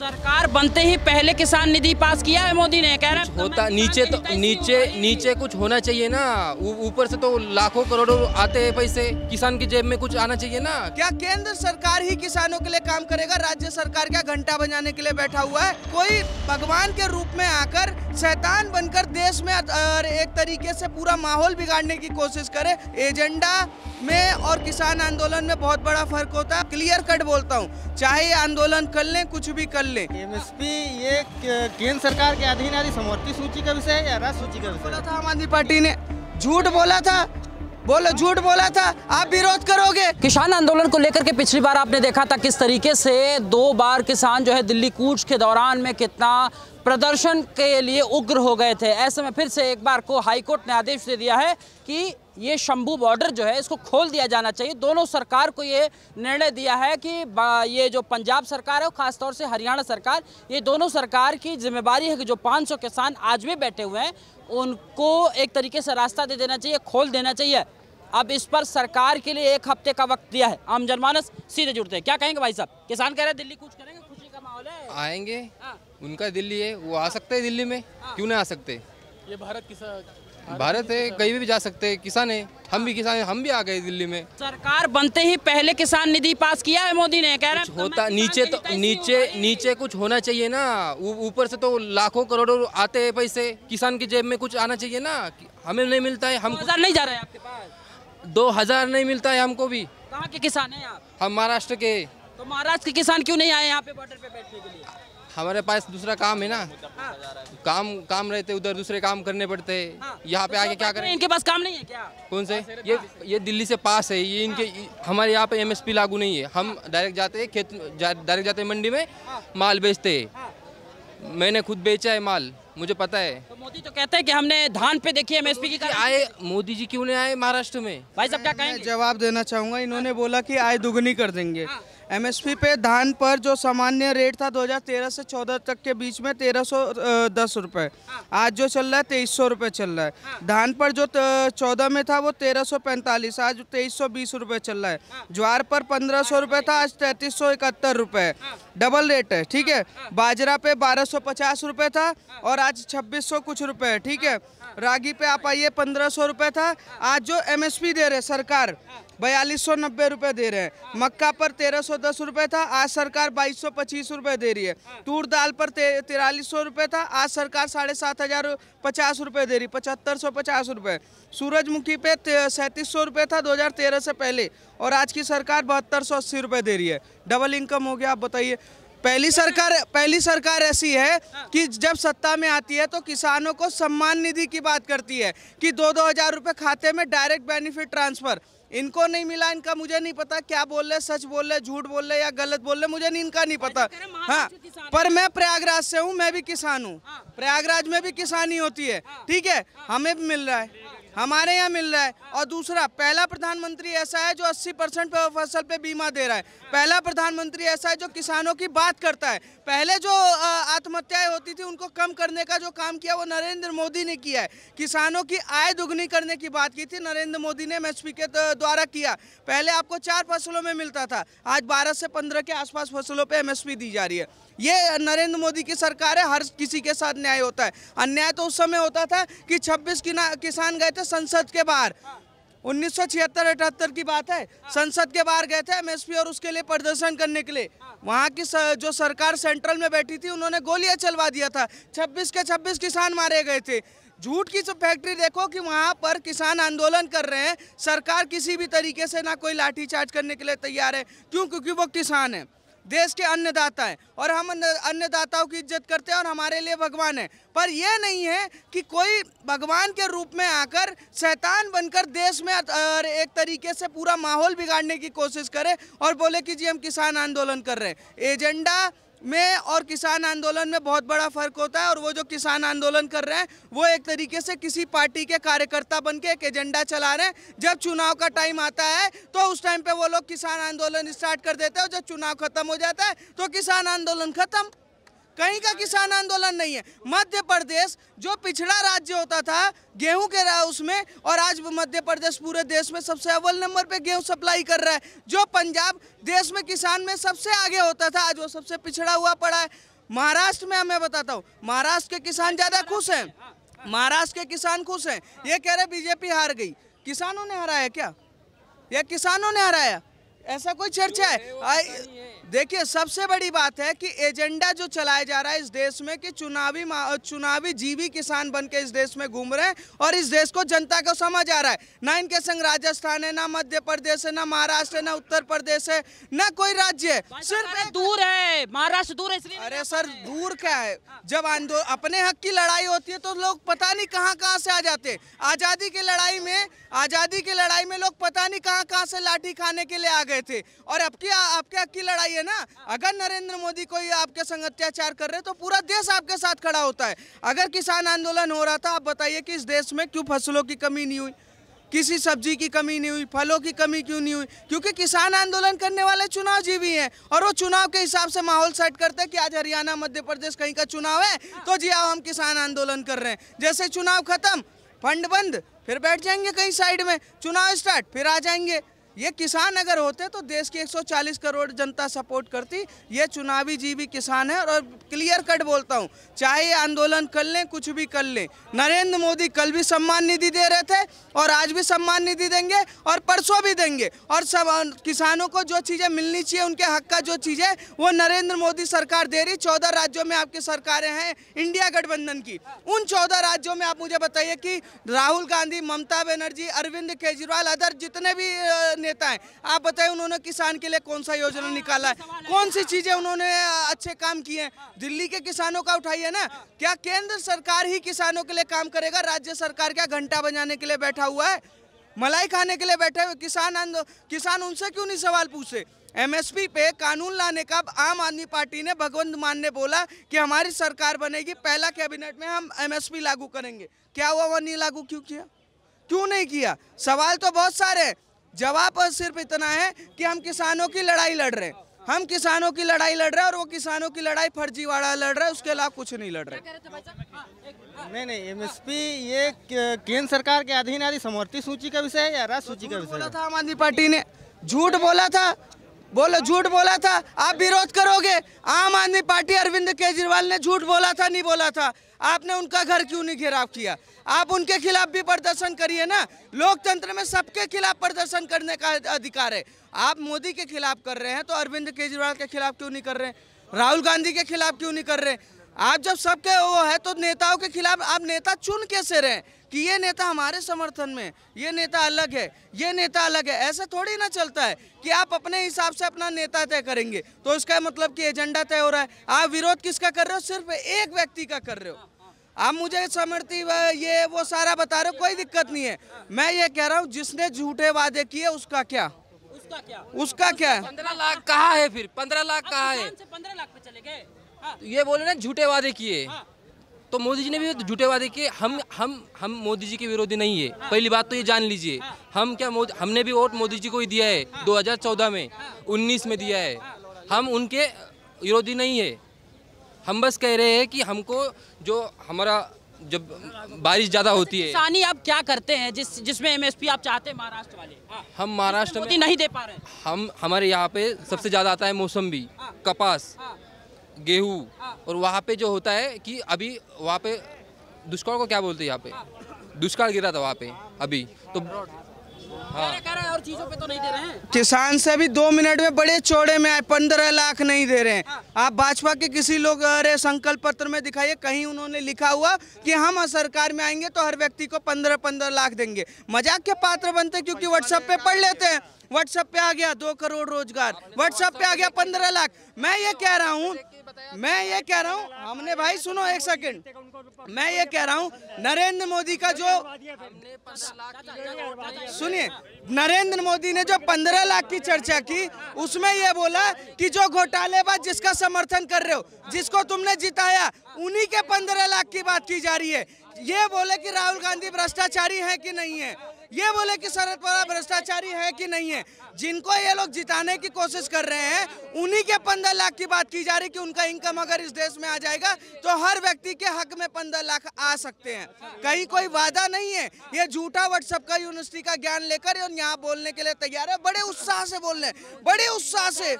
सरकार बनते ही पहले किसान निधि पास किया है मोदी ने कह रहा तो है होता नीचे तो नीचे नीचे कुछ होना चाहिए ना ऊपर से तो लाखों करोड़ों आते हैं पैसे किसान की जेब में कुछ आना चाहिए ना क्या केंद्र सरकार ही किसानों के लिए काम करेगा राज्य सरकार क्या घंटा बजाने के लिए बैठा हुआ है कोई भगवान के रूप में आकर शैतान बनकर देश में एक तरीके से पूरा माहौल बिगाड़ने की कोशिश करे एजेंडा में और किसान आंदोलन में बहुत बड़ा फर्क होता है क्लियर कट बोलता हूँ चाहे आंदोलन कर ले कुछ भी कर कर लें एमएसपी ये केंद्र सरकार के अधीन आदि समर्थी सूची का विषय है या राज्य सूची का विषय बोला था आम आदमी पार्टी ने झूठ बोला था बोलो झूठ बोला था आप विरोध करोगे किसान आंदोलन को लेकर के पिछली बार आपने देखा था किस तरीके से दो बार किसान जो है दिल्ली कूच के दौरान में कितना प्रदर्शन के लिए उग्र हो गए थे ऐसे में फिर से एक बार को हाईकोर्ट ने आदेश दे दिया है कि ये शंभू बॉर्डर जो है इसको खोल दिया जाना चाहिए दोनों सरकार को ये निर्णय दिया है कि ये जो पंजाब सरकार है और ख़ासतौर से हरियाणा सरकार ये दोनों सरकार की जिम्मेवारी है कि जो 500 किसान आज भी बैठे हुए हैं उनको एक तरीके से रास्ता दे देना चाहिए खोल देना चाहिए अब इस पर सरकार के लिए एक हफ्ते का वक्त दिया है आम जनमानस सीधे जुड़ते हैं क्या कहेंगे भाई साहब किसान कह रहे हैं दिल्ली कुछ करें आएंगे हाँ। उनका दिल्ली है वो आ सकते हैं दिल्ली में हाँ। क्यों नहीं आ सकते ये भारत किसान भारत है कहीं भी जा सकते हैं किसान है हम भी किसान है हम भी आ गए दिल्ली में सरकार बनते ही पहले किसान निधि पास किया है मोदी ने कह रहे होता नीचे तो नीचे नीचे कुछ होना चाहिए ना ऊपर से तो लाखों करोड़ों आते हैं पैसे किसान की जेब में कुछ आना चाहिए ना हमें नहीं मिलता है हम हजार नहीं जा रहे आपके पास दो हजार नहीं मिलता है हमको भी कहाँ के किसान है आप हम महाराष्ट्र के तो महाराष्ट्र के किसान क्यों नहीं आए यहाँ पे बॉर्डर पे बैठने के लिए हमारे पास दूसरा काम है ना हाँ। काम काम रहते उधर दूसरे काम करने पड़ते हाँ। यहाँ पे तो आके तो क्या करें इनके पास काम नहीं है क्या कौन से ये ये दिल्ली से पास है ये इनके हमारे यहाँ पे एमएसपी लागू नहीं है हम डायरेक्ट जाते हैं खेत डायरेक्ट जाते हैं मंडी में हाँ। माल बेचते हैं हाँ। मैंने खुद बेचा है माल मुझे पता है तो मोदी तो कहते हैं कि हमने धान पे देखी एम एस पी की आए मोदी जी क्यों नहीं आए महाराष्ट्र में भाई साहब क्या कहेंगे जवाब देना चाहूंगा इन्होंने हाँ। बोला कि आय दुगनी कर देंगे एमएसपी हाँ। पे धान पर जो सामान्य रेट था 2013 से 14 तक के बीच में तेरह सौ दस रुपये हाँ। आज जो चल रहा है तेईस सौ रुपये चल रहा है धान पर जो चौदह में था वो तेरह सौ पैंतालीस आज तेईस सौ बीस रुपये चल रहा है ज्वार पर पंद्रह सौ रुपये था आज तैंतीस सौ इकहत्तर रुपये डबल रेट है ठीक है बाजरा पे बारह सौ पचास रुपये था और आज छब्बीस सौ कुछ रुपए ठीक है रागी पे आप आइए पंद्रह सौ रुपये था आज जो एमएसपी दे रहे सरकार बयालीस सौ नब्बे रुपये दे रहे हैं मक्का पर तेरह सौ दस रुपये था आज सरकार बाईस सौ पच्चीस रुपये दे रही है तूर दाल पर तिरालीस सौ रुपये था आज सरकार साढ़े सात हजार पचास रुपये दे रही पचहत्तर सौ पचास रुपये सूरजमुखी पे सैंतीस सौ रुपये था दो हजार तेरह से पहले और आज की सरकार बहत्तर सौ अस्सी रुपये दे रही है डबल इनकम हो गया आप बताइए पहली सरकार पहली सरकार ऐसी है कि जब सत्ता में आती है तो किसानों को सम्मान निधि की बात करती है कि दो दो हज़ार रुपये खाते में डायरेक्ट बेनिफिट ट्रांसफ़र इनको नहीं मिला इनका मुझे नहीं पता क्या बोल रहे सच बोल रहे झूठ बोल रहे या गलत बोल रहे मुझे नहीं इनका नहीं पता तो हाँ पर मैं प्रयागराज से हूँ मैं भी किसान हूँ हाँ। प्रयागराज में भी किसानी होती है हाँ। ठीक है हाँ। हमें भी मिल रहा है हमारे यहाँ मिल रहा है और दूसरा पहला प्रधानमंत्री ऐसा है जो 80 परसेंट फसल पे बीमा दे रहा है पहला प्रधानमंत्री ऐसा है जो किसानों की बात करता है पहले जो आत्महत्याएं होती थी उनको कम करने का जो काम किया वो नरेंद्र मोदी ने किया है किसानों की आय दुगनी करने की बात की थी नरेंद्र मोदी ने एम के द्वारा किया पहले आपको चार फसलों में मिलता था आज बारह से पंद्रह के आसपास फसलों पर एम दी जा रही है ये नरेंद्र मोदी की सरकार है हर किसी के साथ न्याय होता है अन्याय तो उस समय होता था कि छब्बीस किसान गए थे थे संसद के बाहर उन्नीस सौ छिहत्तर अठहत्तर की बात है हाँ। संसद के बाहर गए थे एमएसपी और उसके लिए प्रदर्शन करने के लिए हाँ। वहाँ की स, जो सरकार सेंट्रल में बैठी थी उन्होंने गोलियां चलवा दिया था 26 के 26 किसान मारे गए थे झूठ की सब फैक्ट्री देखो कि वहाँ पर किसान आंदोलन कर रहे हैं सरकार किसी भी तरीके से ना कोई लाठीचार्ज करने के लिए तैयार है क्यों क्योंकि वो किसान है देश के अन्नदाता हैं और हम अन्नदाताओं की इज्जत करते हैं और हमारे लिए भगवान है पर यह नहीं है कि कोई भगवान के रूप में आकर शैतान बनकर देश में एक तरीके से पूरा माहौल बिगाड़ने की कोशिश करे और बोले कि जी हम किसान आंदोलन कर रहे हैं एजेंडा में और किसान आंदोलन में बहुत बड़ा फर्क होता है और वो जो किसान आंदोलन कर रहे हैं वो एक तरीके से किसी पार्टी के कार्यकर्ता बन के एक एजेंडा चला रहे हैं जब चुनाव का टाइम आता है तो उस टाइम पे वो लोग किसान आंदोलन स्टार्ट कर देते हैं और जब चुनाव खत्म हो जाता है तो किसान आंदोलन खत्म कहीं का किसान आंदोलन नहीं है मध्य प्रदेश जो पिछड़ा राज्य होता था गेहूं के रहा उसमें और आज मध्य प्रदेश पूरे देश में सबसे अव्वल नंबर पे गेहूं सप्लाई कर रहा है जो पंजाब देश में किसान में सबसे आगे होता था आज वो सबसे पिछड़ा हुआ पड़ा है महाराष्ट्र में मैं बताता हूँ महाराष्ट्र के किसान ज़्यादा खुश हैं महाराष्ट्र के किसान खुश हैं ये कह रहे बीजेपी हार गई किसानों ने हराया क्या या किसानों ने हराया ऐसा कोई चर्चा है देखिए सबसे बड़ी बात है कि एजेंडा जो चलाया जा रहा है इस देश में कि चुनावी चुनावी जीवी किसान बन के इस देश में घूम रहे हैं और इस देश को जनता को समझ आ रहा है ना इनके संग राजस्थान है ना मध्य प्रदेश है ना महाराष्ट्र है ना उत्तर प्रदेश है ना कोई राज्य है सिर्फ तो दूर है महाराष्ट्र दूर है अरे सर दूर क्या है हाँ। जब आंदोलन अपने हक की लड़ाई होती है तो लोग पता नहीं कहाँ कहाँ से आ जाते आज़ादी की लड़ाई में आज़ादी की लड़ाई में लोग पता नहीं कहाँ कहाँ से लाठी खाने के लिए आ गए थे और अब आपके हक की लड़ाई चाहिए ना अगर नरेंद्र मोदी कोई आपके संग अत्याचार कर रहे तो पूरा देश आपके साथ खड़ा होता है अगर किसान आंदोलन हो रहा था आप बताइए कि इस देश में क्यों फसलों की कमी नहीं हुई किसी सब्जी की कमी नहीं हुई फलों की कमी क्यों नहीं हुई क्योंकि किसान आंदोलन करने वाले चुनाव जीवी हैं और वो चुनाव के हिसाब से माहौल सेट करते हैं कि आज हरियाणा मध्य प्रदेश कहीं का चुनाव है तो जी आओ हम किसान आंदोलन कर रहे हैं जैसे चुनाव खत्म फंड बंद फिर बैठ जाएंगे कहीं साइड में चुनाव स्टार्ट फिर आ जाएंगे ये किसान अगर होते तो देश की 140 करोड़ जनता सपोर्ट करती ये चुनावी जीवी किसान है और क्लियर कट बोलता हूँ चाहे ये आंदोलन कर लें कुछ भी कर लें नरेंद्र मोदी कल भी सम्मान निधि दे रहे थे और आज भी सम्मान निधि देंगे और परसों भी देंगे और सब किसानों को जो चीज़ें मिलनी चाहिए उनके हक का जो चीज़ें वो नरेंद्र मोदी सरकार दे रही चौदह राज्यों में आपकी सरकारें हैं इंडिया गठबंधन की उन चौदह राज्यों में आप मुझे बताइए कि राहुल गांधी ममता बनर्जी अरविंद केजरीवाल अदर जितने भी नेता है आप बताए उन्होंने किसान के लिए कौन सा योजना हाँ, निकाला है कौन सी हाँ। चीजें उन्होंने अच्छे काम किए हैं हाँ। दिल्ली के किसानों का उठाइए ना क्या केंद्र सरकार ही किसानों के लिए काम करेगा राज्य सरकार क्या घंटा बजाने के लिए बैठा हुआ है मलाई खाने के लिए बैठे हुए किसान किसान उनसे क्यों नहीं सवाल पूछे एमएसपी पे कानून लाने का आम आदमी पार्टी ने भगवंत मान ने बोला कि हमारी सरकार बनेगी पहला कैबिनेट में हम एमएसपी लागू करेंगे क्या हुआ वह नहीं लागू क्यों किया क्यों नहीं किया सवाल तो बहुत सारे हैं जवाब सिर्फ इतना है कि हम किसानों की लड़ाई लड़ रहे हैं हम किसानों की लड़ाई लड़ रहे हैं और वो किसानों की लड़ाई फर्जीवाड़ा लड़ रहा है उसके अलावा कुछ नहीं लड़ रहे हाँ, हाँ। नहीं नहीं एमएसपी ये केंद्र सरकार के अधीन आदि समर्थित सूची का विषय है या राज्य तो सूची का विषय बोला था आम आदमी पार्टी ने झूठ बोला था बोलो झूठ बोला था आप विरोध करोगे आम आदमी पार्टी अरविंद केजरीवाल ने झूठ बोला था नहीं बोला था आपने उनका घर क्यों नहीं घेराव किया आप उनके खिलाफ भी प्रदर्शन करिए ना लोकतंत्र में सबके खिलाफ प्रदर्शन करने का अधिकार है आप मोदी के खिलाफ कर रहे हैं तो अरविंद केजरीवाल के खिलाफ क्यों नहीं कर रहे हैं राहुल गांधी के खिलाफ क्यों नहीं कर रहे आप जब सबके वो है तो नेताओं के खिलाफ आप नेता चुन कैसे रहे कि ये नेता हमारे समर्थन में ये नेता अलग है ये नेता अलग है ऐसा थोड़ी ना चलता है कि आप अपने हिसाब से अपना नेता तय करेंगे तो इसका मतलब कि एजेंडा तय हो रहा है आप विरोध किसका कर रहे हो सिर्फ एक व्यक्ति का कर रहे हो आप मुझे समर्थि ये वो सारा बता रहे हो कोई दिक्कत नहीं है मैं ये कह रहा हूँ जिसने झूठे वादे किए उसका क्या उसका क्या उसका क्या पंद्रह लाख कहा है फिर पंद्रह लाख कहा है पंद्रह लाख पे चले गए तो ये बोले ना झूठे वादे किए तो मोदी जी ने भी तो झूठे वादे किए हम हम हम मोदी जी के विरोधी नहीं है पहली बात तो ये जान लीजिए हम क्या हमने भी वोट मोदी जी को ही दिया है 2014 में 19 में दिया है हम उनके विरोधी नहीं है हम बस कह रहे हैं कि हमको जो हमारा जब बारिश ज़्यादा होती है किसानी आप क्या करते हैं जिस जिसमें एमएसपी आप चाहते हैं महाराष्ट्र वाले हम महाराष्ट्र में नहीं दे पा रहे हम हमारे यहाँ पे सबसे ज़्यादा आता है मौसम भी कपास गेहूँ हाँ। और वहाँ पे जो होता है कि अभी वहाँ पे दुष्काल को क्या बोलते हैं यहाँ पे हाँ। दुष्काल गिरा था वहाँ पे अभी तो हाँ और चीजों पे तो नहीं दे रहे हैं किसान से अभी दो मिनट में बड़े चौड़े में आए पंद्रह लाख नहीं दे रहे हैं हाँ। आप भाजपा के किसी लोग अरे संकल्प पत्र में दिखाइए कहीं उन्होंने लिखा हुआ कि हम सरकार में आएंगे तो हर व्यक्ति को पंद्रह पंद्रह लाख देंगे मजाक के पात्र बनते क्योंकि व्हाट्सएप पे पढ़ लेते हैं व्हाट्सएप पे आ गया दो करोड़ रोजगार व्हाट्सएप तो पे आ गया पंद्रह लाख मैं ये कह रहा हूँ मैं ये कह रहा हूँ हमने भाई सुनो एक सेकंड मैं ये कह रहा हूँ नरेंद्र मोदी का जो सुनिए नरेंद्र मोदी ने जो पंद्रह लाख की चर्चा की उसमें ये बोला कि जो घोटाले बाद जिसका समर्थन कर रहे हो जिसको तुमने जिताया उन्हीं के पंद्रह लाख की बात की जा रही है ये बोले कि राहुल गांधी भ्रष्टाचारी है कि नहीं है ये बोले कि शरद पवार भ्रष्टाचारी है कि नहीं है जिनको ये लोग जिताने की कोशिश कर रहे हैं उन्हीं के पंद्रह लाख की बात की जा रही कि उनका इनकम अगर इस देश में आ जाएगा तो हर व्यक्ति के हक में पंद्रह लाख आ सकते हैं कहीं कोई वादा नहीं है ये झूठा व्हाट्सअप का यूनिवर्सिटी का ज्ञान लेकर यहाँ बोलने के लिए तैयार है बड़े उत्साह से बोल रहे हैं बड़े उत्साह से